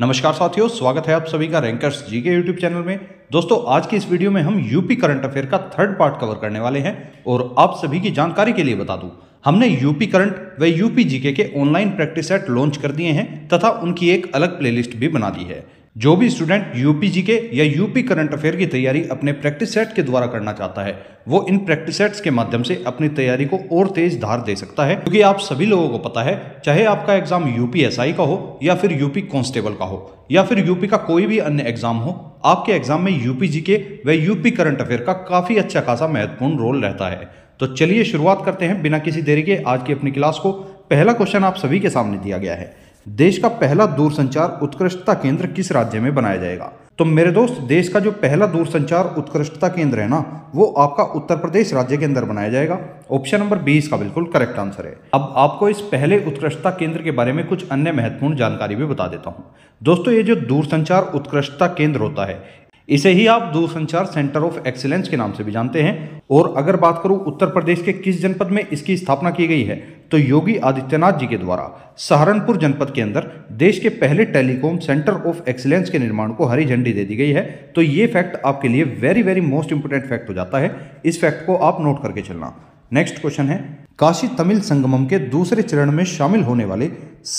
नमस्कार साथियों स्वागत है आप सभी का रैंकर्स जी के यूट्यूब चैनल में दोस्तों आज की इस वीडियो में हम यूपी करंट अफेयर का थर्ड पार्ट कवर करने वाले हैं और आप सभी की जानकारी के लिए बता दूं हमने यूपी करंट व यूपी जीके के ऑनलाइन प्रैक्टिस सेट लॉन्च कर दिए हैं तथा उनकी एक अलग प्लेलिस्ट भी बना दी है जो भी स्टूडेंट यूपी जी के या यूपी करंट अफेयर की तैयारी अपने प्रैक्टिस सेट के द्वारा करना चाहता है वो इन प्रैक्टिस सेट्स के माध्यम से अपनी तैयारी को और तेज धार दे सकता है क्योंकि आप सभी लोगों को पता है चाहे आपका एग्जाम यूपीएसआई का हो या फिर यूपी कांस्टेबल का हो या फिर यूपी का कोई भी अन्य एग्जाम हो आपके एग्जाम में यूपी जी के व यूपी करंट अफेयर का काफी अच्छा खासा महत्वपूर्ण रोल रहता है तो चलिए शुरुआत करते हैं बिना किसी देरी के आज की अपनी क्लास को पहला क्वेश्चन आप सभी के सामने दिया गया है देश का पहला दूरसंचार उत्कृष्टता केंद्र किस राज्य में बनाया जाएगा तो मेरे दोस्त देश का जो पहला दूरसंचार उत्कृष्टता केंद्र है ना वो आपका उत्तर प्रदेश राज्य के अंदर बनाया जाएगा ऑप्शन नंबर बी इसका बिल्कुल करेक्ट आंसर है अब आपको इस पहले उत्कृष्टता केंद्र के बारे में कुछ अन्य महत्वपूर्ण जानकारी भी बता देता हूँ दोस्तों ये जो दूरसंचार उत्कृष्टता केंद्र होता है इसे ही आप दूरसंचार सेंटर ऑफ एक्सीलेंस के नाम से भी जानते हैं और अगर बात करूं उत्तर प्रदेश के किस जनपद में इसकी स्थापना की गई है तो योगी आदित्यनाथ जी के द्वारा सहारनपुर जनपद के अंदर देश के पहले टेलीकॉम सेंटर ऑफ एक्सीलेंस के निर्माण को हरी झंडी दे दी गई है तो ये फैक्ट आपके लिए very very most important fact हो जाता है इस फैक्ट को आप नोट करके चलना नेक्स्ट क्वेश्चन है काशी तमिल संगमम के दूसरे चरण में शामिल होने वाले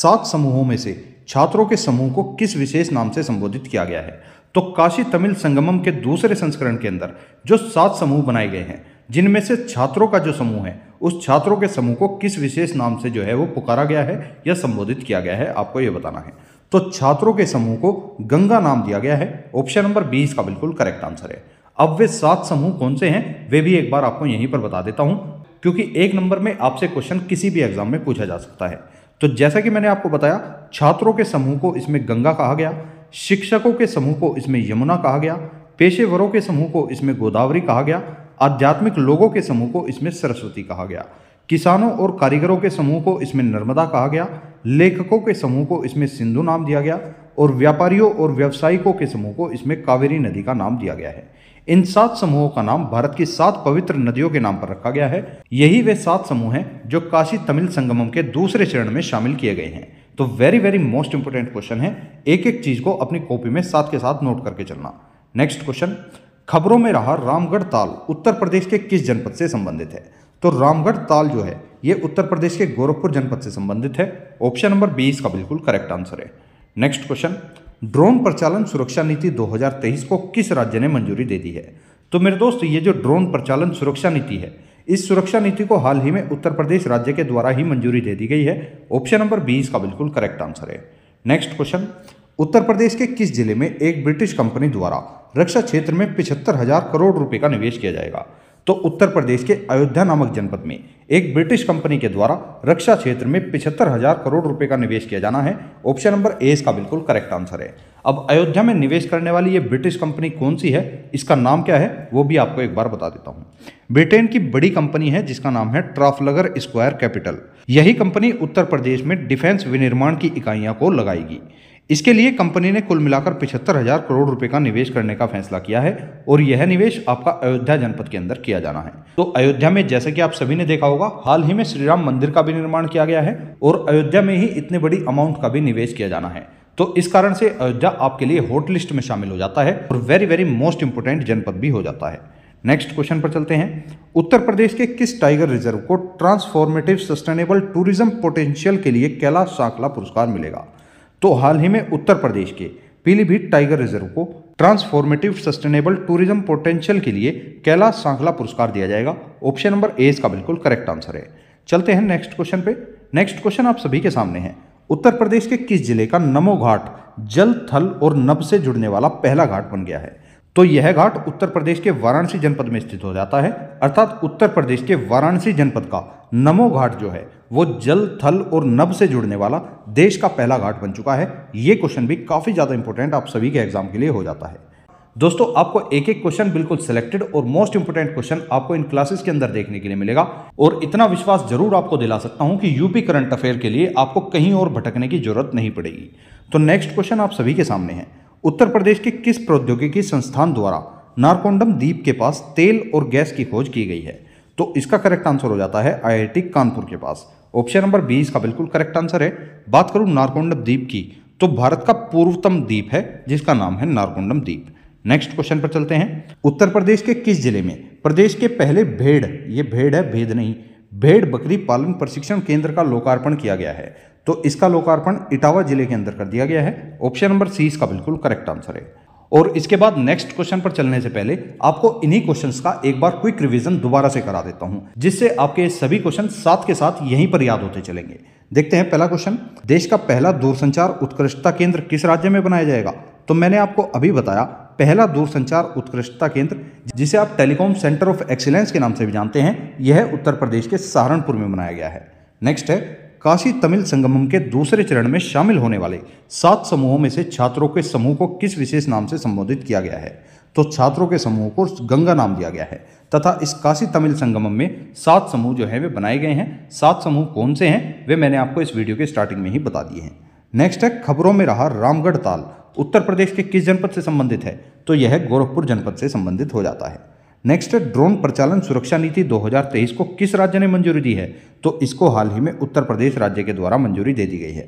सात समूहों में से छात्रों के समूह को किस विशेष नाम से संबोधित किया गया है तो काशी तमिल संगमम के दूसरे संस्करण के अंदर जो सात समूह बनाए गए हैं जिनमें से छात्रों का जो समूह है उस छात्रों के समूह को किस विशेष नाम से जो है वो पुकारा गया है या संबोधित किया गया है आपको ये बताना है तो छात्रों के समूह को गंगा नाम दिया गया है ऑप्शन नंबर बी इसका बिल्कुल करेक्ट आंसर है अब वे सात समूह कौन से हैं वे भी एक बार आपको यहीं पर बता देता हूं क्योंकि एक नंबर में आपसे क्वेश्चन किसी भी एग्जाम में पूछा जा सकता है तो जैसा कि मैंने आपको बताया छात्रों के समूह को इसमें गंगा कहा गया शिक्षकों के समूह को इसमें यमुना कहा गया पेशेवरों के समूह को इसमें गोदावरी कहा गया आध्यात्मिक लोगों के समूह को इसमें सरस्वती कहा गया किसानों और कारीगरों के समूह को इसमें नर्मदा कहा गया लेखकों के समूह को इसमें सिंधु नाम दिया गया और व्यापारियों और व्यावसायिकों के समूह को इसमें कावेरी नदी का नाम दिया गया है इन सात समूहों का नाम भारत की सात पवित्र नदियों के नाम पर रखा गया है यही वे सात समूह हैं जो काशी तमिल संगमम के दूसरे चरण में शामिल किए गए हैं तो very very most important question है एक एक चीज को अपनी कॉपी में साथ के साथ नोट करके चलना नेक्स्ट क्वेश्चन खबरों में रहा रामगढ़ ताल उत्तर प्रदेश के किस जनपद से संबंधित है तो रामगढ़ ताल जो है ये उत्तर प्रदेश के गोरखपुर जनपद से संबंधित है ऑप्शन नंबर बी इसका बिल्कुल करेक्ट आंसर है नेक्स्ट क्वेश्चन ड्रोन प्रचालन सुरक्षा नीति 2023 को किस राज्य ने मंजूरी दे दी है तो मेरे दोस्त ये जो ड्रोन प्रचालन सुरक्षा नीति है इस सुरक्षा नीति को हाल ही में उत्तर प्रदेश राज्य के द्वारा ही मंजूरी दे दी गई है ऑप्शन नंबर बी इसका बिल्कुल करेक्ट आंसर है नेक्स्ट क्वेश्चन उत्तर प्रदेश के किस जिले में एक ब्रिटिश कंपनी द्वारा रक्षा क्षेत्र में पिछहत्तर हजार करोड़ रुपए का निवेश किया जाएगा तो उत्तर प्रदेश के अयोध्या नामक जनपद में एक ब्रिटिश कंपनी के द्वारा रक्षा क्षेत्र में पिछहत्तर हजार करोड़ रुपए का निवेश किया जाना है ऑप्शन नंबर ए इसका बिल्कुल करेक्ट आंसर है अब अयोध्या में निवेश करने वाली ये ब्रिटिश कंपनी कौन सी है इसका नाम क्या है वो भी आपको एक बार बता देता हूँ ब्रिटेन की बड़ी कंपनी है जिसका नाम है ट्राफलगर स्क्वायर कैपिटल यही कंपनी उत्तर प्रदेश में डिफेंस विनिर्माण की इकाइयाँ को लगाएगी इसके लिए कंपनी ने कुल मिलाकर पिछहत्तर हजार करोड़ रुपए का निवेश करने का फैसला किया है और यह निवेश आपका अयोध्या जनपद के अंदर किया जाना है तो अयोध्या में जैसे कि आप सभी ने देखा होगा हाल ही में श्री राम मंदिर का भी निर्माण किया गया है और अयोध्या में ही इतने बड़ी अमाउंट का भी निवेश किया जाना है तो इस कारण से अयोध्या आपके लिए हॉट लिस्ट में शामिल हो जाता है और वेरी वेरी मोस्ट इंपोर्टेंट जनपद भी हो जाता है नेक्स्ट क्वेश्चन पर चलते हैं उत्तर प्रदेश के किस टाइगर रिजर्व को ट्रांसफॉर्मेटिव सस्टेनेबल टूरिज्म पोटेंशियल के लिए कैलाश सांकला पुरस्कार मिलेगा तो हाल ही में उत्तर प्रदेश के पीलीभीत टाइगर रिजर्व को ट्रांसफॉर्मेटिव सस्टेनेबल टूरिज्म पोटेंशियल के लिए कैलाश सांखला पुरस्कार दिया जाएगा ऑप्शन नंबर ए इसका बिल्कुल करेक्ट आंसर है चलते हैं नेक्स्ट क्वेश्चन पे नेक्स्ट क्वेश्चन आप सभी के सामने है उत्तर प्रदेश के किस जिले का नमो घाट जल थल और नभ से जुड़ने वाला पहला घाट बन गया है तो यह घाट उत्तर प्रदेश के वाराणसी जनपद में स्थित हो जाता है अर्थात उत्तर प्रदेश के वाराणसी जनपद का नमो घाट जो है वो जल थल और नभ से जुड़ने वाला देश का पहला घाट बन चुका है ये क्वेश्चन भी काफ़ी ज़्यादा इंपॉर्टेंट आप सभी के एग्जाम के लिए हो जाता है दोस्तों आपको एक एक क्वेश्चन बिल्कुल सिलेक्टेड और मोस्ट इंपोर्टेंट क्वेश्चन आपको इन क्लासेस के अंदर देखने के लिए मिलेगा और इतना विश्वास जरूर आपको दिला सकता हूं कि यूपी करंट अफेयर के लिए आपको कहीं और भटकने की जरूरत नहीं पड़ेगी तो नेक्स्ट क्वेश्चन आप सभी के सामने है उत्तर प्रदेश के किस प्रौद्योगिकी संस्थान द्वारा नारकोंडम द्वीप के पास तेल और गैस की खोज की गई है तो इसका करेक्ट आंसर हो जाता है आई कानपुर के पास ऑप्शन नंबर बी इसका बिल्कुल करेक्ट आंसर है बात करूँ नारकोंडम द्वीप की तो भारत का पूर्वतम द्वीप है जिसका नाम है नारकोंडम द्वीप नेक्स्ट क्वेश्चन पर चलते हैं उत्तर प्रदेश के किस जिले में प्रदेश के पहले भेड़ ये भेड़ है भेद नहीं भेड़ बकरी पालन प्रशिक्षण केंद्र का लोकार्पण किया गया है तो इसका लोकार्पण इटावा जिले के अंदर कर दिया गया है ऑप्शन नंबर सी इसका बिल्कुल करेक्ट आंसर है और इसके बाद नेक्स्ट क्वेश्चन पर चलने से पहले आपको इन्हीं क्वेश्चंस का एक बार क्विक रिवीजन दोबारा से करा देता हूं जिससे आपके सभी क्वेश्चन साथ के साथ यहीं पर याद होते चलेंगे देखते हैं पहला क्वेश्चन देश का पहला दूरसंचार उत्कृष्टता केंद्र किस राज्य में बनाया जाएगा तो मैंने आपको अभी बताया पहला दूरसंचार उत्कृष्टता केंद्र जिसे आप टेलीकॉम सेंटर ऑफ एक्सीलेंस के नाम से भी जानते हैं यह उत्तर प्रदेश के सहारनपुर में बनाया गया है नेक्स्ट है काशी तमिल संगमम के दूसरे चरण में शामिल होने वाले सात समूहों में से छात्रों के समूह को किस विशेष नाम से संबोधित किया गया है तो छात्रों के समूह को गंगा नाम दिया गया है तथा इस काशी तमिल संगमम में सात समूह जो हैं वे बनाए गए हैं सात समूह कौन से हैं वे मैंने आपको इस वीडियो के स्टार्टिंग में ही बता दिए हैं नेक्स्ट है खबरों में रहा रामगढ़ ताल उत्तर प्रदेश के किस जनपद से संबंधित है तो यह गोरखपुर जनपद से संबंधित हो जाता है नेक्स्ट है ड्रोन प्रचालन सुरक्षा नीति 2023 को किस राज्य ने मंजूरी दी है तो इसको हाल ही में उत्तर प्रदेश राज्य के द्वारा मंजूरी दे दी गई है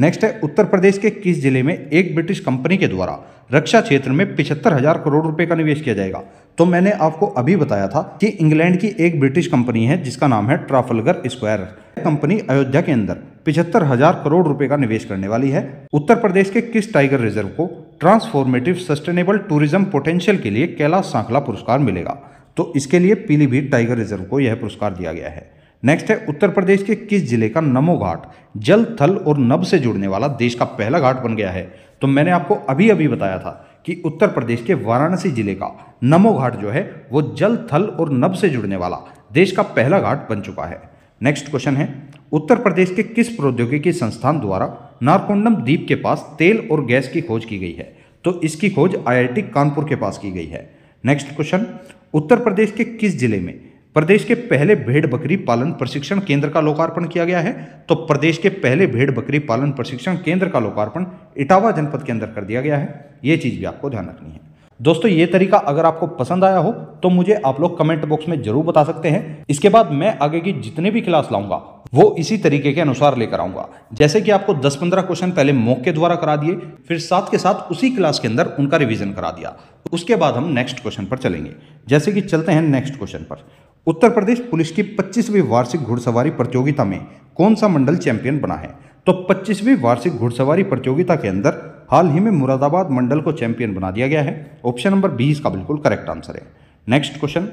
नेक्स्ट है उत्तर प्रदेश के किस जिले में एक ब्रिटिश कंपनी के द्वारा रक्षा क्षेत्र में पिछहत्तर हजार करोड़ रुपए का निवेश किया जाएगा तो मैंने आपको अभी बताया था कि इंग्लैंड की एक ब्रिटिश कंपनी है जिसका नाम है ट्राफलगर स्क्वायर कंपनी अयोध्या के अंदर पिछहत्तर हजार करोड़ रुपए का निवेश करने वाली है उत्तर प्रदेश के किस टाइगर रिजर्व को ट्रांसफॉर्मेटिव सस्टेनेबल टूरिज्म पोटेंशियल के लिए कैलाश सांखला पुरस्कार मिलेगा तो इसके लिए पीलीभीत टाइगर रिजर्व को यह पुरस्कार दिया गया है नेक्स्ट है उत्तर प्रदेश के किस जिले का नमो घाट जल थल और नभ से जुड़ने वाला देश का पहला घाट बन गया है तो मैंने आपको अभी अभी बताया था कि उत्तर प्रदेश के वाराणसी जिले का नमो घाट जो है वो जल थल और नभ से जुड़ने वाला देश का पहला घाट बन चुका है नेक्स्ट क्वेश्चन है उत्तर प्रदेश के किस प्रौद्योगिकी संस्थान द्वारा नारकोंडम द्वीप के पास तेल और गैस की खोज की गई है तो इसकी खोज आईआईटी कानपुर के पास की गई है नेक्स्ट क्वेश्चन उत्तर प्रदेश के किस जिले में प्रदेश के पहले भेड़ बकरी पालन प्रशिक्षण केंद्र का लोकार्पण किया गया है तो प्रदेश के पहले भेड़ बकरी पालन प्रशिक्षण केंद्र का लोकार्पण इटावा जनपद के अंदर कर दिया गया है ये चीज़ भी आपको ध्यान रखनी है दोस्तों ये तरीका अगर आपको पसंद आया हो तो मुझे आप लोग कमेंट बॉक्स में जरूर बता सकते हैं इसके बाद मैं आगे की जितने भी क्लास लाऊंगा वो इसी तरीके के अनुसार लेकर आऊंगा जैसे कि आपको 10-15 क्वेश्चन पहले मॉक के द्वारा करा दिए फिर साथ के साथ उसी क्लास के अंदर उनका रिविजन करा दिया उसके बाद हम नेक्स्ट क्वेश्चन पर चलेंगे जैसे कि चलते हैं नेक्स्ट क्वेश्चन पर उत्तर प्रदेश पुलिस की पच्चीसवीं वार्षिक घुड़सवारी प्रतियोगिता में कौन सा मंडल चैंपियन बना है तो पच्चीसवीं वार्षिक घुड़सवारी प्रतियोगिता के अंदर हाल ही में मुरादाबाद मंडल को चैंपियन बना दिया गया है ऑप्शन नंबर बी इसका बिल्कुल करेक्ट आंसर है नेक्स्ट क्वेश्चन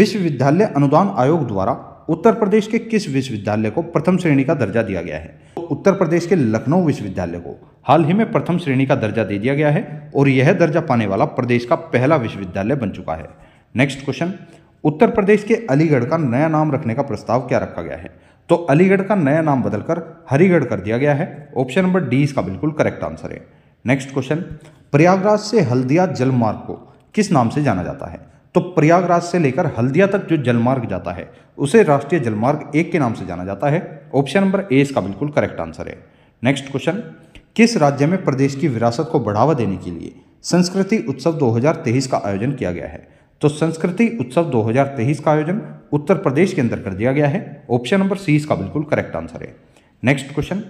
विश्वविद्यालय अनुदान आयोग द्वारा उत्तर प्रदेश के किस विश्वविद्यालय को प्रथम श्रेणी का दर्जा दिया गया है तो उत्तर प्रदेश के लखनऊ विश्वविद्यालय को हाल ही में प्रथम श्रेणी का दर्जा दे दिया गया है और यह दर्जा पाने वाला प्रदेश का पहला विश्वविद्यालय बन चुका है नेक्स्ट क्वेश्चन उत्तर प्रदेश के अलीगढ़ का नया नाम रखने का प्रस्ताव क्या रखा गया है तो अलीगढ़ का नया नाम बदलकर हरिगढ़ कर दिया गया है ऑप्शन नंबर डी इसका बिल्कुल करेक्ट आंसर है नेक्स्ट क्वेश्चन प्रयागराज से हल्दिया जलमार्ग को किस नाम से जाना जाता है तो प्रयागराज से लेकर हल्दिया तक जो जलमार्ग जाता है उसे राष्ट्रीय जलमार्ग एक के नाम से जाना जाता है ऑप्शन नंबर ए इसका बिल्कुल करेक्ट आंसर है नेक्स्ट क्वेश्चन किस राज्य में प्रदेश की विरासत को बढ़ावा देने के लिए संस्कृति उत्सव 2023 का आयोजन किया गया है तो संस्कृति उत्सव 2023 का आयोजन उत्तर प्रदेश के अंदर कर दिया गया है ऑप्शन नंबर सी इसका बिल्कुल करेक्ट आंसर है नेक्स्ट क्वेश्चन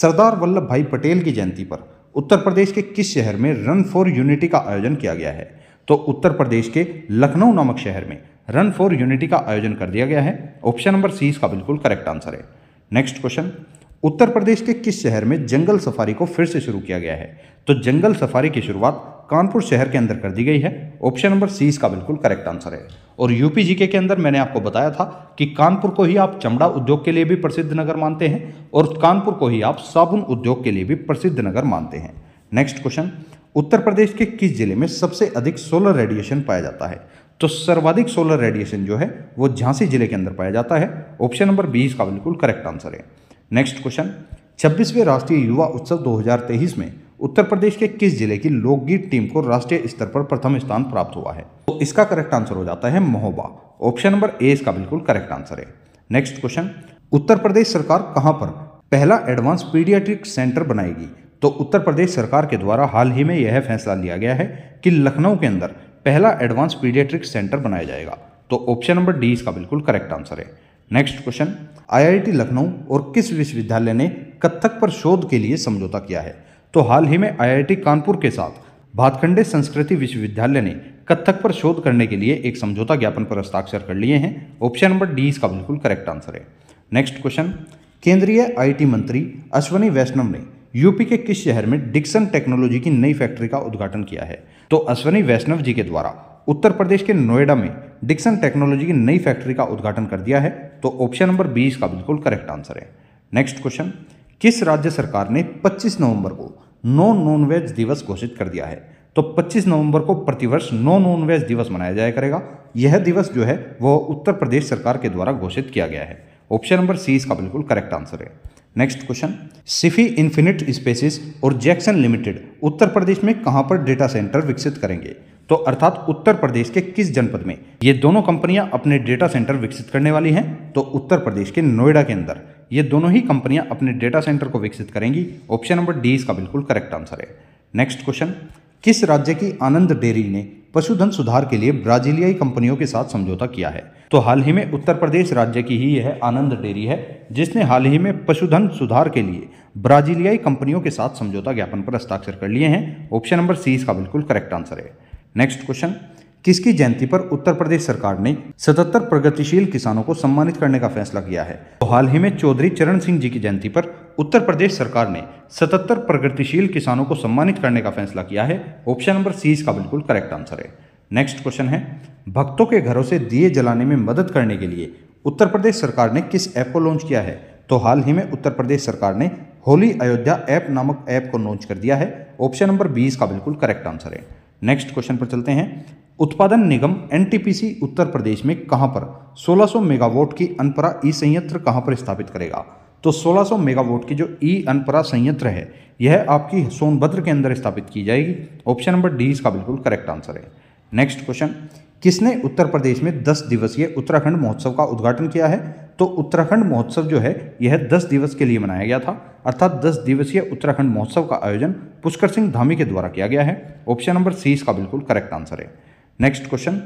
सरदार वल्लभ भाई पटेल की जयंती पर उत्तर प्रदेश के किस शहर में रन फॉर यूनिटी का आयोजन किया गया है तो उत्तर प्रदेश के लखनऊ नामक शहर में रन फॉर यूनिटी का आयोजन कर दिया गया है ऑप्शन नंबर सी इसका बिल्कुल करेक्ट आंसर है नेक्स्ट क्वेश्चन उत्तर प्रदेश के किस शहर में जंगल सफारी को फिर से शुरू किया गया है तो जंगल सफारी की शुरुआत कानपुर शहर के अंदर कर दी गई है ऑप्शन नंबर सी इसका बिल्कुल करेक्ट आंसर है और यूपी जीके के अंदर मैंने आपको बताया था कि कानपुर को ही आप चमड़ा उद्योग के लिए भी प्रसिद्ध नगर मानते हैं और कानपुर को ही आप साबुन उद्योग के लिए भी प्रसिद्ध नगर मानते हैं नेक्स्ट क्वेश्चन उत्तर प्रदेश के किस जिले में सबसे अधिक सोलर रेडिएशन पाया जाता है तो सर्वाधिक सोलर रेडिएशन जो है वो झांसी जिले के अंदर पाया जाता है ऑप्शन नंबर बी इसका बिल्कुल करेक्ट आंसर है नेक्स्ट क्वेश्चन छब्बीसवें राष्ट्रीय युवा उत्सव 2023 में उत्तर प्रदेश के किस जिले की लोकगीत टीम को राष्ट्रीय स्तर पर प्रथम स्थान प्राप्त हुआ है तो इसका करेक्ट आंसर हो जाता है महोबा ऑप्शन नंबर ए इसका बिल्कुल करेक्ट आंसर है नेक्स्ट क्वेश्चन उत्तर प्रदेश सरकार कहां पर पहला एडवांस पीडियाट्रिक सेंटर बनाएगी तो उत्तर प्रदेश सरकार के द्वारा हाल ही में यह फैसला लिया गया है कि लखनऊ के अंदर पहला एडवांस पीडियाट्रिक सेंटर बनाया जाएगा तो ऑप्शन नंबर डी इसका बिल्कुल करेक्ट आंसर है नेक्स्ट क्वेश्चन आईआईटी लखनऊ और किस विश्वविद्यालय ने कथक पर शोध के लिए समझौता किया है तो हाल ही में आईआईटी कानपुर के साथ भातखंडे संस्कृति विश्वविद्यालय ने कथक पर शोध करने के लिए एक समझौता ज्ञापन पर हस्ताक्षर कर लिए हैं ऑप्शन नंबर डी इसका बिल्कुल करेक्ट आंसर है नेक्स्ट क्वेश्चन केंद्रीय आईटी मंत्री अश्वनी वैष्णव ने यूपी के किस शहर में डिक्सन टेक्नोलॉजी की नई फैक्ट्री का उद्घाटन किया है तो अश्वनी वैष्णव जी के द्वारा उत्तर प्रदेश के नोएडा में डिक्सन टेक्नोलॉजी की नई फैक्ट्री का उद्घाटन कर दिया है तो ऑप्शन नंबर बी इसका बिल्कुल करेक्ट आंसर है नेक्स्ट क्वेश्चन किस राज्य सरकार ने 25 नवंबर को नो नॉन वेज दिवस घोषित कर दिया है तो 25 नवंबर को प्रतिवर्ष नो नॉन वेज दिवस मनाया जाया करेगा यह दिवस जो है वह उत्तर प्रदेश सरकार के द्वारा घोषित किया गया है ऑप्शन नंबर सी इसका बिल्कुल करेक्ट आंसर है next question Sify infinite spaces और जैक्सन लिमिटेड उत्तर प्रदेश में कहां पर डेटा सेंटर विकसित करेंगे तो अर्थात उत्तर प्रदेश के किस जनपद में ये दोनों कंपनियां अपने डेटा सेंटर विकसित करने वाली हैं तो उत्तर प्रदेश के नोएडा के अंदर ये दोनों ही कंपनियां अपने डेटा सेंटर को विकसित करेंगी ऑप्शन नंबर डी इसका बिल्कुल करेक्ट आंसर है नेक्स्ट क्वेश्चन किस राज्य की आनंद डेयरी ने पशुधन सुधार के लिए ब्राजीलियाई कंपनियों के साथ समझौता किया है तो हाल ही में उत्तर प्रदेश राज्य की ही यह आनंद डेयरी है जिसने हाल ही में पशुधन सुधार के लिए ब्राजीलियाई कंपनियों के साथ समझौता ज्ञापन पर हस्ताक्षर कर लिए हैं ऑप्शन नंबर सी इसका बिल्कुल करेक्ट आंसर है नेक्स्ट क्वेश्चन किसकी जयंती पर उत्तर प्रदेश सरकार ने 77 प्रगतिशील किसानों को सम्मानित करने का फैसला किया है तो हाल ही में चौधरी चरण सिंह जी की जयंती पर उत्तर प्रदेश सरकार ने 77 प्रगतिशील किसानों को सम्मानित करने का फैसला किया है ऑप्शन नंबर सी इसका बिल्कुल करेक्ट आंसर है नेक्स्ट क्वेश्चन है भक्तों के घरों से दिए जलाने में मदद करने के लिए उत्तर प्रदेश सरकार ने किस ऐप को लॉन्च किया है तो हाल ही में उत्तर प्रदेश सरकार ने होली अयोध्या ऐप नामक ऐप को लॉन्च कर दिया है ऑप्शन नंबर बी इसका बिल्कुल करेक्ट आंसर है नेक्स्ट क्वेश्चन पर चलते हैं उत्पादन निगम एनटीपीसी उत्तर प्रदेश में कहां पर 1600 मेगावाट की अनपरा ई संयंत्र कहां पर स्थापित करेगा तो 1600 मेगावाट की जो ई अनपरा संयंत्र है यह आपकी सोनभद्र के अंदर स्थापित की जाएगी ऑप्शन नंबर डी इसका बिल्कुल करेक्ट आंसर है नेक्स्ट क्वेश्चन किसने उत्तर प्रदेश में दस दिवसीय उत्तराखंड महोत्सव का उद्घाटन किया है तो उत्तराखंड महोत्सव जो है यह दस दिवस के लिए मनाया गया था अर्थात दस दिवसीय उत्तराखंड महोत्सव का आयोजन पुष्कर सिंह धामी के द्वारा किया गया है ऑप्शन नंबर सी इसका बिल्कुल करेक्ट आंसर है नेक्स्ट क्वेश्चन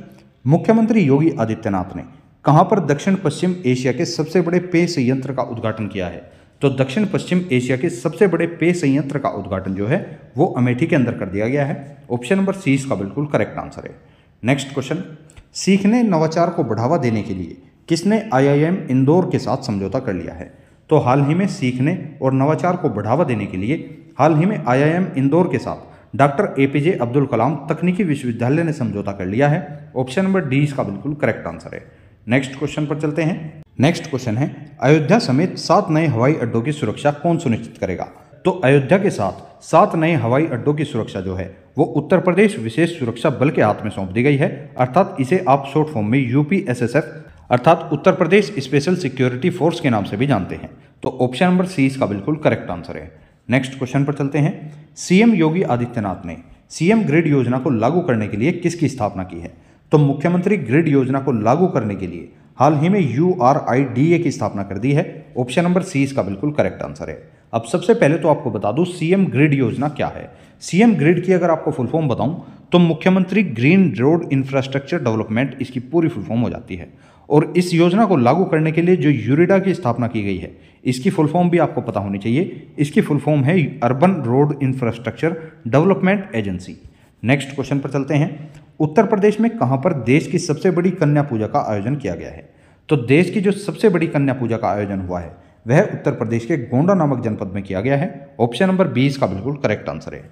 मुख्यमंत्री योगी आदित्यनाथ ने कहाँ पर दक्षिण पश्चिम एशिया के सबसे बड़े पेय संयंत्र का उद्घाटन किया है तो दक्षिण पश्चिम एशिया के सबसे बड़े पेय संयंत्र का उद्घाटन जो है वो अमेठी के अंदर कर दिया गया है ऑप्शन नंबर सी इसका बिल्कुल करेक्ट आंसर है नेक्स्ट क्वेश्चन सीखने नवाचार को बढ़ावा देने के लिए किसने आईआईएम इंदौर के साथ समझौता कर लिया है तो हाल ही में सीखने और नवाचार को बढ़ावा देने के लिए हाल ही में आईआईएम इंदौर के साथ डॉक्टर एपीजे अब्दुल कलाम तकनीकी विश्वविद्यालय ने समझौता कर लिया है ऑप्शन नंबर डी इसका बिल्कुल करेक्ट आंसर है नेक्स्ट क्वेश्चन पर चलते हैं नेक्स्ट क्वेश्चन है अयोध्या समेत सात नए हवाई अड्डों की सुरक्षा कौन सुनिश्चित करेगा तो अयोध्या के साथ सात नए हवाई अड्डों की सुरक्षा जो है वो उत्तर प्रदेश विशेष सुरक्षा बल के हाथ में सौंप दी गई है अर्थात इसे आप शॉर्ट फॉर्म में यूपीएसएसएफ अर्थात Uttar Pradesh special security force के नाम से भी जानते हैं तो ऑप्शन नंबर सी इसका बिल्कुल करेक्ट आंसर है नेक्स्ट क्वेश्चन पर चलते हैं सीएम योगी आदित्यनाथ ने सीएम ग्रिड योजना को लागू करने के लिए किसकी स्थापना की है तो मुख्यमंत्री ग्रिड योजना को लागू करने के लिए हाल ही में यू की स्थापना कर दी है ऑप्शन नंबर सी इसका बिल्कुल करेक्ट आंसर है अब सबसे पहले तो आपको बता दूं सीएम ग्रिड योजना क्या है सीएम ग्रिड की अगर आपको फुल फॉर्म बताऊं तो मुख्यमंत्री ग्रीन रोड इंफ्रास्ट्रक्चर डेवलपमेंट इसकी पूरी फुल फॉर्म हो जाती है और इस योजना को लागू करने के लिए जो यूरिडा की स्थापना की गई है इसकी फुल फॉर्म भी आपको पता होनी चाहिए इसकी फुल फॉर्म है urban road infrastructure development agency next question पर चलते हैं उत्तर प्रदेश में कहाँ पर देश की सबसे बड़ी कन्या पूजा का आयोजन किया गया है तो देश की जो सबसे बड़ी कन्या पूजा का आयोजन हुआ है वह उत्तर प्रदेश के गोंडा नामक जनपद में किया गया है ऑप्शन नंबर बीस का बिल्कुल करेक्ट आंसर है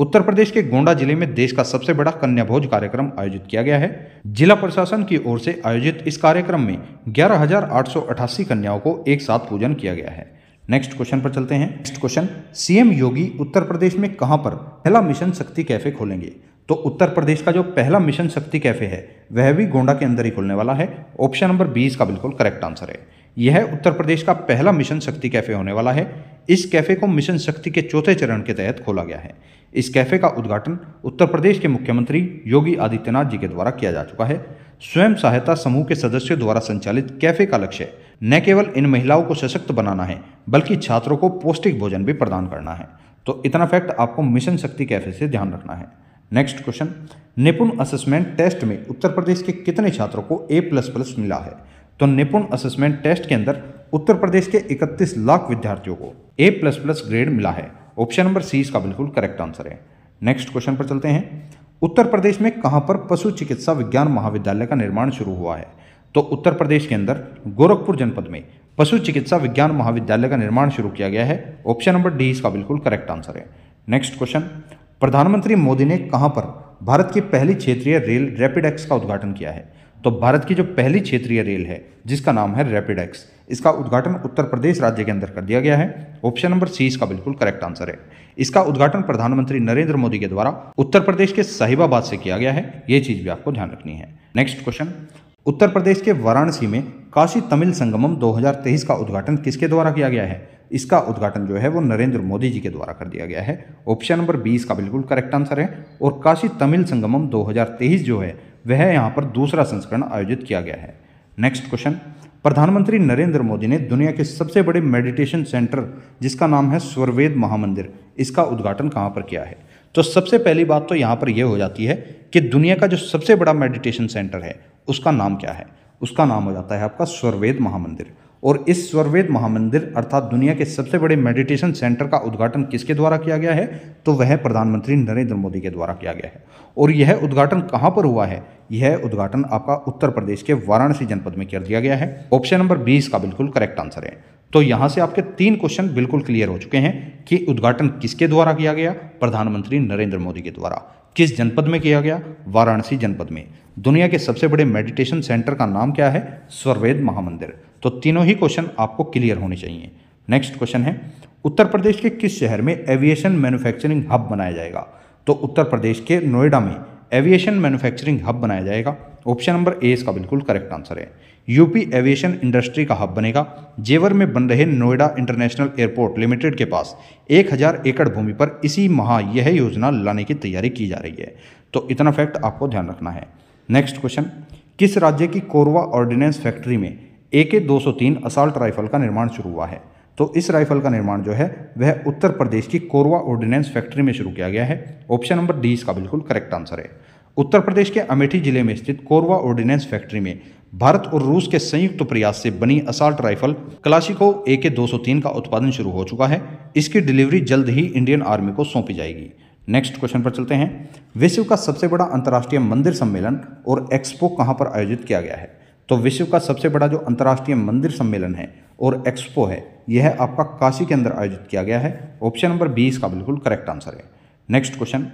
उत्तर प्रदेश के गोंडा जिले में देश का सबसे बड़ा कन्या भोज कार्यक्रम आयोजित किया गया है जिला प्रशासन की ओर से आयोजित इस कार्यक्रम में ग्यारह कन्याओं को एक साथ पूजन किया गया है नेक्स्ट क्वेश्चन पर चलते हैं next question CM Yogi Uttar Pradesh में कहां पर पहला मिशन शक्ति कैफे खोलेंगे तो उत्तर प्रदेश का जो पहला मिशन शक्ति कैफे है वह भी गोंडा के अंदर ही खुलने वाला है ऑप्शन नंबर बीस का बिल्कुल करेक्ट आंसर है यह उत्तर प्रदेश का पहला मिशन शक्ति कैफे होने वाला है इस कैफ़े को मिशन शक्ति के चौथे चरण के तहत खोला गया है इस कैफ़े का उद्घाटन उत्तर प्रदेश के मुख्यमंत्री योगी आदित्यनाथ जी के द्वारा किया जा चुका है स्वयं सहायता समूह के सदस्यों द्वारा संचालित कैफे का लक्ष्य न केवल इन महिलाओं को सशक्त बनाना है बल्कि छात्रों को पौष्टिक भोजन भी प्रदान करना है तो इतना फैक्ट आपको मिशन शक्ति कैफे से ध्यान रखना है next question Nipun assessment test में उत्तर प्रदेश के कितने छात्रों को ए प्लस प्लस मिला है तो निपुण असेसमेंट टेस्ट के अंदर उत्तर प्रदेश के 31 लाख विद्यार्थियों को ए प्लस प्लस ग्रेड मिला है ऑप्शन नंबर सी इसका बिल्कुल करेक्ट आंसर है नेक्स्ट क्वेश्चन पर चलते हैं उत्तर प्रदेश में कहां पर पशु चिकित्सा विज्ञान महाविद्यालय का निर्माण शुरू हुआ है तो उत्तर प्रदेश के अंदर गोरखपुर जनपद में पशु चिकित्सा विज्ञान महाविद्यालय का निर्माण शुरू किया गया है ऑप्शन नंबर डी इसका बिल्कुल करेक्ट आंसर है नेक्स्ट क्वेश्चन प्रधानमंत्री मोदी ने कहां पर भारत की पहली क्षेत्रीय रेल रैपिड एक्स का उद्घाटन किया है तो भारत की जो पहली क्षेत्रीय रेल है जिसका नाम है रैपिड एक्स इसका उद्घाटन उत्तर प्रदेश राज्य के अंदर कर दिया गया है ऑप्शन नंबर सी इसका बिल्कुल करेक्ट आंसर है इसका उद्घाटन प्रधानमंत्री नरेंद्र मोदी के द्वारा उत्तर प्रदेश के साहिबाबाद से किया गया है ये चीज़ भी आपको ध्यान रखनी है नेक्स्ट क्वेश्चन उत्तर प्रदेश के वाराणसी में काशी तमिल संगमम 2023 का उद्घाटन किसके द्वारा किया गया है इसका उद्घाटन जो है वो नरेंद्र मोदी जी के द्वारा कर दिया गया है ऑप्शन नंबर बी इसका बिल्कुल करेक्ट आंसर है और काशी तमिल संगमम 2023 जो है वह यहाँ पर दूसरा संस्करण आयोजित किया गया है नेक्स्ट क्वेश्चन प्रधानमंत्री नरेंद्र मोदी ने दुनिया के सबसे बड़े मेडिटेशन सेंटर जिसका नाम है स्वरवेद महामंदिर इसका उद्घाटन कहाँ पर किया है तो सबसे पहली बात तो यहाँ पर यह हो जाती है कि दुनिया का जो सबसे बड़ा मेडिटेशन सेंटर है उसका नाम क्या है उसका नाम हो जाता है आपका स्वरवेद महामंदिर और इस स्वरवेद महामंदिर अर्थात दुनिया के सबसे बड़े मेडिटेशन सेंटर का उद्घाटन किसके द्वारा किया गया है तो वह प्रधानमंत्री नरेंद्र मोदी के द्वारा किया गया है और यह उद्घाटन कहाँ पर हुआ है यह उद्घाटन आपका उत्तर प्रदेश के वाराणसी जनपद में कर दिया गया है ऑप्शन नंबर बीस का बिल्कुल करेक्ट आंसर है तो यहाँ से आपके तीन क्वेश्चन बिल्कुल क्लियर हो चुके हैं कि उद्घाटन किसके द्वारा किया गया प्रधानमंत्री नरेंद्र मोदी के द्वारा किस जनपद में किया गया वाराणसी जनपद में दुनिया के सबसे बड़े मेडिटेशन सेंटर का नाम क्या है स्वर्वेद महामंदिर तो तीनों ही क्वेश्चन आपको क्लियर होने चाहिए नेक्स्ट क्वेश्चन है उत्तर प्रदेश के किस शहर में एविएशन मैन्युफैक्चरिंग हब बनाया जाएगा तो उत्तर प्रदेश के नोएडा में एविएशन मैन्युफैक्चरिंग हब बनाया जाएगा ऑप्शन नंबर ए इसका बिल्कुल करेक्ट आंसर है यूपी एविएशन इंडस्ट्री का हब बनेगा जेवर में बन रहे नोएडा इंटरनेशनल एयरपोर्ट लिमिटेड के पास 1000 एकड़ भूमि पर इसी माह यह योजना लाने की तैयारी की जा रही है तो इतना फैक्ट आपको ध्यान रखना है नेक्स्ट क्वेश्चन किस राज्य की कोरवा ऑर्डिनेंस फैक्ट्री में ए के दो असाल्ट राइफल का निर्माण शुरू हुआ है तो इस राइफल का निर्माण जो है वह उत्तर प्रदेश की कोरवा ऑर्डिनेंस फैक्ट्री में शुरू किया गया है ऑप्शन नंबर डी इसका बिल्कुल करेक्ट आंसर है उत्तर प्रदेश के अमेठी जिले में स्थित कोरवा ऑर्डिनेंस फैक्ट्री में भारत और रूस के संयुक्त प्रयास से बनी असाल्ट राइफल क्लासिको ए के का उत्पादन शुरू हो चुका है इसकी डिलीवरी जल्द ही इंडियन आर्मी को सौंपी जाएगी नेक्स्ट क्वेश्चन पर चलते हैं विश्व का सबसे बड़ा अंतर्राष्ट्रीय मंदिर सम्मेलन और एक्सपो कहाँ पर आयोजित किया गया है तो विश्व का सबसे बड़ा जो अंतर्राष्ट्रीय मंदिर सम्मेलन है और एक्सपो है यह आपका काशी के अंदर आयोजित किया गया है ऑप्शन नंबर बी इसका बिल्कुल करेक्ट आंसर है next question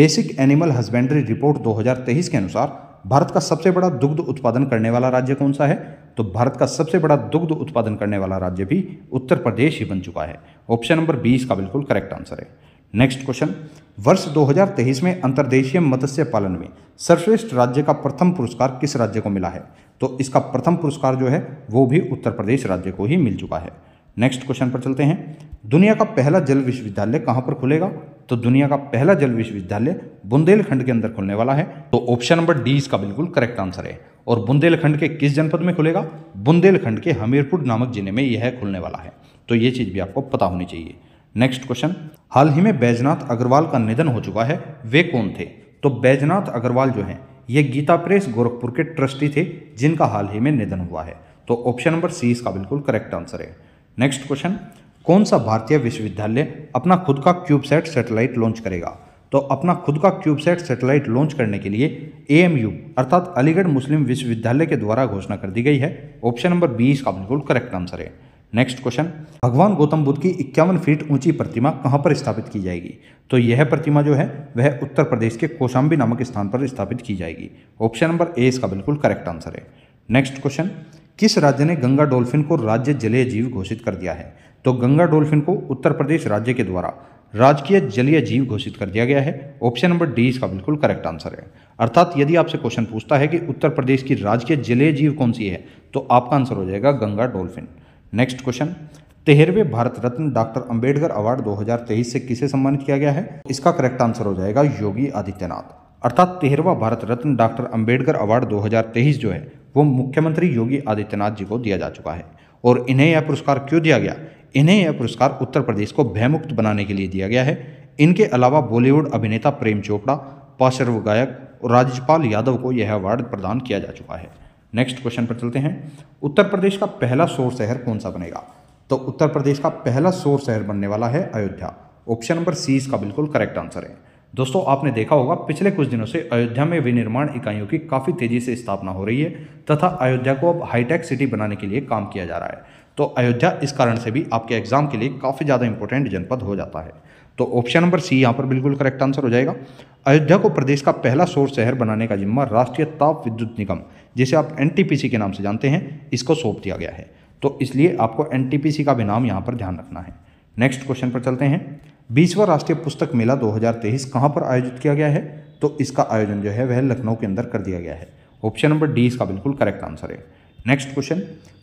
basic animal husbandry report 2023 के अनुसार भारत का सबसे बड़ा दुग्ध उत्पादन करने वाला राज्य कौन सा है तो भारत का सबसे बड़ा दुग्ध उत्पादन करने वाला राज्य भी उत्तर प्रदेश ही बन चुका है ऑप्शन नंबर बी इसका बिल्कुल करेक्ट आंसर है नेक्स्ट क्वेश्चन वर्ष 2023 में अंतर्देशीय मत्स्य पालन में सर्वश्रेष्ठ राज्य का प्रथम पुरस्कार किस राज्य को मिला है तो इसका प्रथम पुरस्कार जो है वो भी उत्तर प्रदेश राज्य को ही मिल चुका है नेक्स्ट क्वेश्चन पर चलते हैं दुनिया का पहला जल विश्वविद्यालय कहाँ पर खुलेगा तो दुनिया का पहला जल विश्वविद्यालय बुंदेलखंड के अंदर खुलने वाला है तो ऑप्शन नंबर डी इसका बिल्कुल करेक्ट आंसर है और बुंदेलखंड के किस जनपद में खुलेगा बुंदेलखंड के हमीरपुर नामक जिले में यह खुलने वाला है तो ये चीज़ भी आपको पता होनी चाहिए नेक्स्ट क्वेश्चन हाल ही में बैजनाथ अग्रवाल का निधन हो चुका है वे कौन थे तो बैजनाथ अग्रवाल जो हैं ये गीता प्रेस गोरखपुर के ट्रस्टी थे जिनका हाल ही में निधन हुआ है तो ऑप्शन नंबर सी इसका बिल्कुल करेक्ट आंसर है नेक्स्ट क्वेश्चन कौन सा भारतीय विश्वविद्यालय अपना खुद का क्यूबसेट सेटेलाइट लॉन्च करेगा तो अपना खुद का क्यूबसेट सेटेलाइट लॉन्च करने के लिए ए अर्थात अलीगढ़ मुस्लिम विश्वविद्यालय के द्वारा घोषणा कर दी गई है ऑप्शन नंबर बी इसका बिल्कुल करेक्ट आंसर है नेक्स्ट क्वेश्चन भगवान गौतम बुद्ध की इक्यावन फीट ऊंची प्रतिमा कहाँ पर स्थापित की जाएगी तो यह प्रतिमा जो है वह उत्तर प्रदेश के कोशाम्बी नामक स्थान पर स्थापित की जाएगी ऑप्शन नंबर ए इसका बिल्कुल करेक्ट आंसर है नेक्स्ट क्वेश्चन किस राज्य ने गंगा डॉल्फिन को राज्य जलीय जीव घोषित कर दिया है तो गंगा डोल्फिन को उत्तर प्रदेश राज्य के द्वारा राजकीय जलीय जीव घोषित कर दिया गया है ऑप्शन नंबर डी इसका बिल्कुल करेक्ट आंसर है अर्थात यदि आपसे क्वेश्चन पूछता है कि उत्तर प्रदेश की राजकीय जलीय जीव कौन सी है तो आपका आंसर हो जाएगा गंगा डोल्फिन नेक्स्ट क्वेश्चन तेहरवे भारत रत्न डॉक्टर अंबेडकर अवार्ड 2023 से किसे सम्मानित किया गया है इसका करेक्ट आंसर हो जाएगा योगी आदित्यनाथ अर्थात तेरहवा भारत रत्न डॉक्टर अंबेडकर अवार्ड 2023 जो है वो मुख्यमंत्री योगी आदित्यनाथ जी को दिया जा चुका है और इन्हें यह पुरस्कार क्यों दिया गया इन्हें यह पुरस्कार उत्तर प्रदेश को भयमुक्त बनाने के लिए दिया गया है इनके अलावा बॉलीवुड अभिनेता प्रेम चोपड़ा पार्श्व गायक और राज्यपाल यादव को यह अवार्ड प्रदान किया जा चुका है नेक्स्ट क्वेश्चन पर चलते हैं उत्तर प्रदेश का पहला शोर शहर कौन सा बनेगा तो उत्तर प्रदेश का पहला शोर शहर बनने वाला है अयोध्या ऑप्शन नंबर सी इसका बिल्कुल करेक्ट आंसर है दोस्तों आपने देखा होगा पिछले कुछ दिनों से अयोध्या में विनिर्माण इकाइयों की काफ़ी तेज़ी से स्थापना हो रही है तथा अयोध्या को अब हाईटेक सिटी बनाने के लिए काम किया जा रहा है तो अयोध्या इस कारण से भी आपके एग्जाम के लिए काफ़ी ज़्यादा इंपॉर्टेंट जनपद हो जाता है तो ऑप्शन नंबर सी यहाँ पर बिल्कुल करेक्ट आंसर हो जाएगा अयोध्या को प्रदेश का पहला सौर शहर बनाने का जिम्मा राष्ट्रीय ताप विद्युत निगम जिसे आप एन के नाम से जानते हैं इसको सौंप दिया गया है तो इसलिए आपको एन का भी नाम यहाँ पर ध्यान रखना है नेक्स्ट क्वेश्चन पर चलते हैं बीसवा राष्ट्रीय पुस्तक मेला दो हज़ार पर आयोजित किया गया है तो इसका आयोजन जो है वह लखनऊ के अंदर कर दिया गया है ऑप्शन नंबर डी इसका बिल्कुल करेक्ट आंसर है नेक्स्ट क्वेश्चन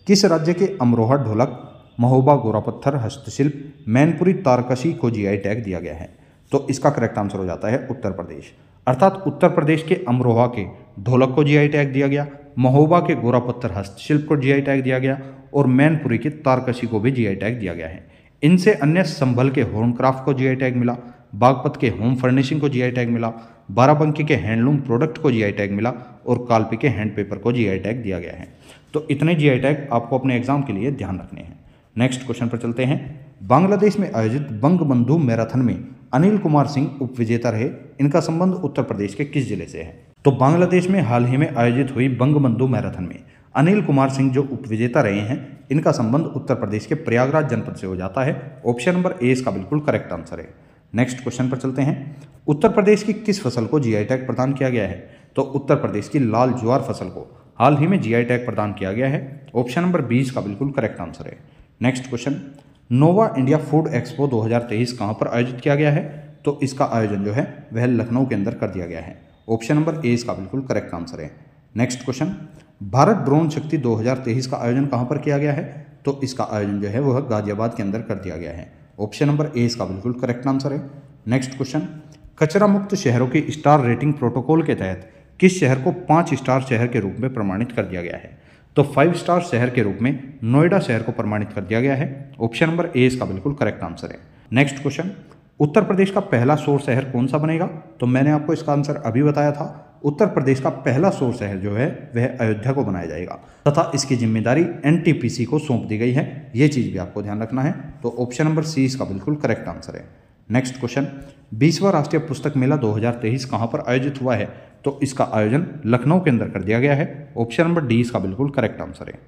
किस राज्य के अमरोहा ढोलक महोबा गोरा पत्थर हस्तशिल्प मैनपुरी तारकशी को जीआई टैग दिया गया है तो इसका करेक्ट आंसर हो जाता है उत्तर प्रदेश अर्थात उत्तर प्रदेश के अमरोहा के ढोलक को जीआई टैग दिया गया महोबा के गोरा पत्थर हस्तशिल्प को जीआई टैग दिया गया और मैनपुरी के तारकशी को भी जीआई टैग दिया गया है इनसे अन्य संभल के क्राफ्ट को जीआई टैग मिला बागपत के होम फर्निशिंग को जीआई टैग मिला बाराबंकी के हैंडलूम प्रोडक्ट को जीआई टैग मिला और कालपी के हैंड पेपर को जीआई टैग दिया गया है तो इतने जीआई टैग आपको अपने एग्जाम के लिए ध्यान रखने हैं नेक्स्ट क्वेश्चन पर चलते हैं बांग्लादेश में आयोजित बंगबंधु मैराथन में अनिल कुमार सिंह उप विजेता रहे इनका संबंध उत्तर प्रदेश के किस जिले से है तो बांग्लादेश में हाल ही में आयोजित हुई बंगबंधु मैराथन में अनिल कुमार सिंह जो उप विजेता रहे हैं इनका संबंध उत्तर प्रदेश के प्रयागराज जनपद से हो जाता है ऑप्शन नंबर ए इसका बिल्कुल करेक्ट आंसर है नेक्स्ट क्वेश्चन पर चलते हैं उत्तर प्रदेश की किस फसल को जीआई टैग प्रदान किया गया है तो उत्तर प्रदेश की लाल ज्वार फसल को हाल ही में जीआई टैग प्रदान किया गया है ऑप्शन नंबर बी इसका बिल्कुल करेक्ट आंसर है next question nova India food expo 2023 कहां पर आयोजित किया गया है तो इसका आयोजन जो है वह लखनऊ के अंदर कर दिया गया है ऑप्शन नंबर ए इसका बिल्कुल करेक्ट आंसर है next question Bharat drone Shakti 2023 का आयोजन कहां पर किया गया है तो इसका आयोजन जो है वह गाजियाबाद के अंदर कर दिया गया है ऑप्शन नंबर ए इसका बिल्कुल करेक्ट आंसर है नेक्स्ट क्वेश्चन कचरा मुक्त शहरों की स्टार रेटिंग प्रोटोकॉल के तहत किस शहर को पाँच स्टार शहर के रूप में प्रमाणित कर दिया गया है तो फाइव स्टार शहर के रूप में नोएडा शहर को प्रमाणित कर दिया गया है ऑप्शन नंबर ए इसका बिल्कुल करेक्ट आंसर है नेक्स्ट क्वेश्चन उत्तर प्रदेश का पहला सोर शहर कौन सा बनेगा तो मैंने आपको इसका आंसर अभी बताया था उत्तर प्रदेश का पहला सोर शहर जो है वह अयोध्या को बनाया जाएगा तथा इसकी जिम्मेदारी एनटीपीसी को सौंप दी गई है यह चीज़ भी आपको ध्यान रखना है तो ऑप्शन नंबर सी इसका बिल्कुल करेक्ट आंसर है नेक्स्ट क्वेश्चन बीसवा राष्ट्रीय पुस्तक मेला 2023 कहाँ पर आयोजित हुआ है तो इसका आयोजन लखनऊ के अंदर कर दिया गया है ऑप्शन नंबर डी इसका बिल्कुल करेक्ट आंसर है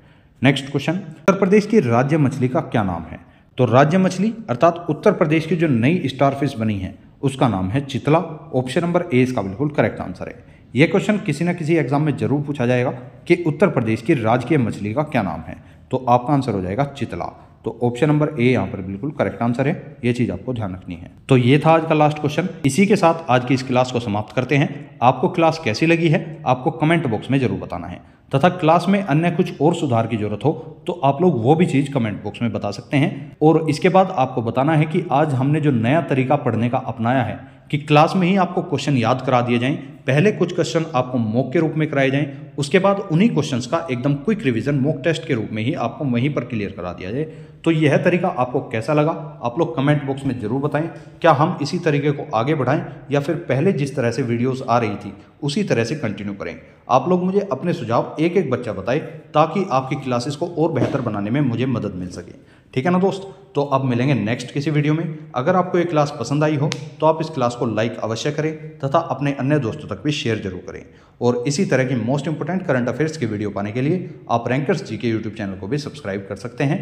नेक्स्ट क्वेश्चन उत्तर प्रदेश की राज्य मछली का क्या नाम है तो राज्य मछली अर्थात उत्तर प्रदेश की जो नई स्टार फिश बनी है उसका नाम है चितला ऑप्शन नंबर ए इसका बिल्कुल करेक्ट आंसर है यह क्वेश्चन किसी न किसी एग्जाम में जरूर पूछा जाएगा कि उत्तर प्रदेश की राजकीय मछली का क्या नाम है तो आपका आंसर हो जाएगा चितला तो ऑप्शन नंबर ए यहाँ पर बिल्कुल करेक्ट आंसर है ये चीज़ आपको ध्यान रखनी है तो ये था आज का लास्ट क्वेश्चन इसी के साथ आज की इस क्लास को समाप्त करते हैं आपको क्लास कैसी लगी है आपको कमेंट बॉक्स में जरूर बताना है तथा क्लास में अन्य कुछ और सुधार की जरूरत हो तो आप लोग वो भी चीज़ कमेंट बॉक्स में बता सकते हैं और इसके बाद आपको बताना है कि आज हमने जो नया तरीका पढ़ने का अपनाया है कि क्लास में ही आपको क्वेश्चन याद करा दिए जाएं पहले कुछ क्वेश्चन आपको मॉक के रूप में कराए जाएं उसके बाद उन्हीं क्वेश्चंस का एकदम क्विक रिवीजन मॉक टेस्ट के रूप में ही आपको वहीं पर क्लियर करा दिया जाए तो यह तरीका आपको कैसा लगा आप लोग कमेंट बॉक्स में ज़रूर बताएं क्या हम इसी तरीके को आगे बढ़ाएं या फिर पहले जिस तरह से वीडियोस आ रही थी उसी तरह से कंटिन्यू करें आप लोग मुझे अपने सुझाव एक एक बच्चा बताए ताकि आपकी क्लासेस को और बेहतर बनाने में मुझे मदद मिल सके ठीक है ना दोस्त तो अब मिलेंगे नेक्स्ट किसी वीडियो में अगर आपको ये क्लास पसंद आई हो तो आप इस क्लास को लाइक अवश्य करें तथा अपने अन्य दोस्तों तक भी शेयर जरूर करें और इसी तरह की मोस्ट इंपॉर्टेंट करंट अफेयर्स की वीडियो पाने के लिए आप रैंकर्स जी के यूट्यूब चैनल को भी सब्सक्राइब कर सकते हैं